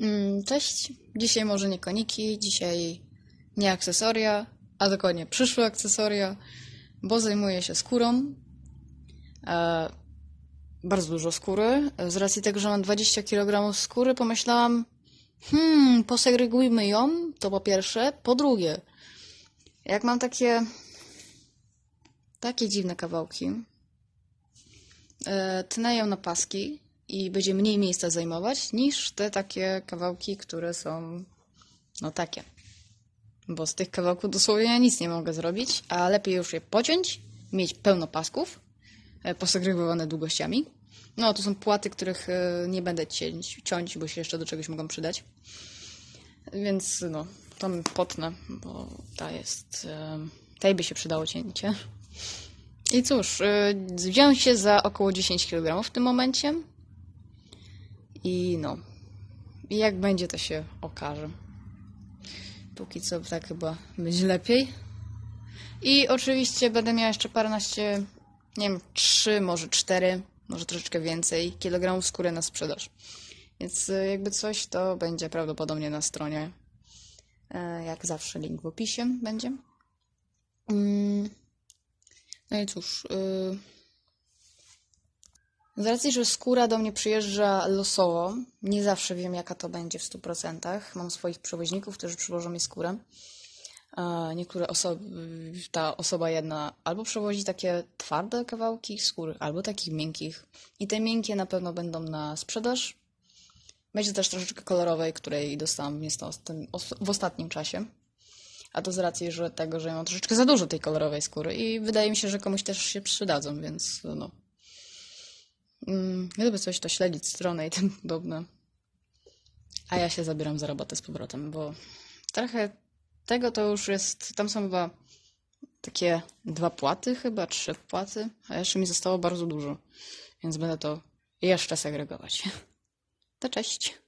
Mm, cześć. Dzisiaj może nie koniki, dzisiaj nie akcesoria, a dokładnie przyszłe akcesoria, bo zajmuję się skórą. E, bardzo dużo skóry. Z racji tego, że mam 20 kg skóry, pomyślałam, hmm, posegregujmy ją, to po pierwsze. Po drugie, jak mam takie takie dziwne kawałki, e, tnę ją na paski, i będzie mniej miejsca zajmować niż te takie kawałki, które są no takie. Bo z tych kawałków dosłownie ja nic nie mogę zrobić, a lepiej już je pociąć, mieć pełno pasków, e, posegregowane długościami. No, to są płaty, których e, nie będę cięć, ciąć, bo się jeszcze do czegoś mogą przydać. Więc no, tam potnę, bo ta jest... E, tej by się przydało cięcie. I cóż, wziąłem się za około 10 kg w tym momencie. I no. I jak będzie, to się okaże. Póki co tak chyba będzie lepiej. I oczywiście będę miała jeszcze paręnaście, nie wiem, trzy, może cztery, może troszeczkę więcej kilogramów skóry na sprzedaż. Więc e, jakby coś, to będzie prawdopodobnie na stronie. E, jak zawsze link w opisie będzie. Mm. No i cóż... Yy... Z racji, że skóra do mnie przyjeżdża losowo, nie zawsze wiem, jaka to będzie w 100%. Mam swoich przewoźników, którzy przywożą mi skórę. E, niektóre osoby, ta osoba jedna albo przewozi takie twarde kawałki skóry, albo takich miękkich. I te miękkie na pewno będą na sprzedaż. Będzie też troszeczkę kolorowej, której dostałam w ostatnim czasie. A to z racji że tego, że mam troszeczkę za dużo tej kolorowej skóry i wydaje mi się, że komuś też się przydadzą, więc no, Mm, gdyby coś, to śledzić stronę i tym podobne. A ja się zabieram za robotę z powrotem, bo trochę tego to już jest. Tam są chyba takie dwa płaty, chyba trzy płaty, a jeszcze mi zostało bardzo dużo, więc będę to jeszcze segregować. To cześć.